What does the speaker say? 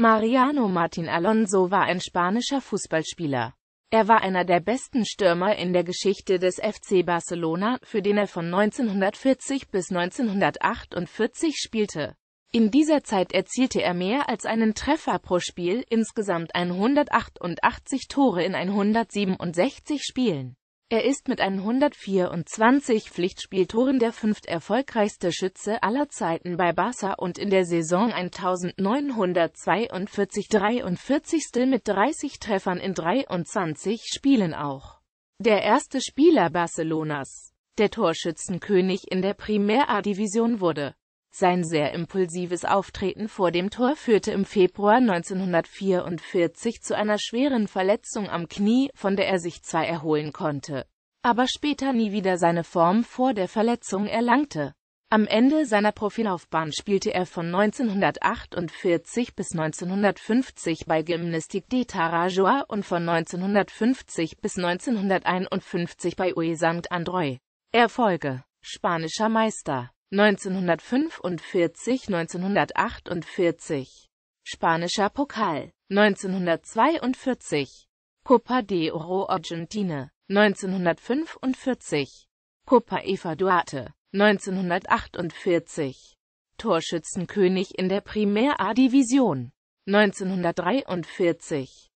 Mariano Martin Alonso war ein spanischer Fußballspieler. Er war einer der besten Stürmer in der Geschichte des FC Barcelona, für den er von 1940 bis 1948 spielte. In dieser Zeit erzielte er mehr als einen Treffer pro Spiel, insgesamt 188 Tore in 167 Spielen. Er ist mit 124 Pflichtspieltoren der fünft erfolgreichste Schütze aller Zeiten bei Barca und in der Saison 1942-43. mit 30 Treffern in 23 Spielen auch. Der erste Spieler Barcelonas, der Torschützenkönig in der Primera Division wurde. Sein sehr impulsives Auftreten vor dem Tor führte im Februar 1944 zu einer schweren Verletzung am Knie, von der er sich zwar erholen konnte, aber später nie wieder seine Form vor der Verletzung erlangte. Am Ende seiner Profilaufbahn spielte er von 1948 bis 1950 bei Gymnastik de Tarajoa und von 1950 bis 1951 bei UE St. Andreu. Erfolge Spanischer Meister 1945, 1948. Spanischer Pokal 1942. Copa de Oro Argentine 1945. Copa Eva Duarte 1948. Torschützenkönig in der Primera Division 1943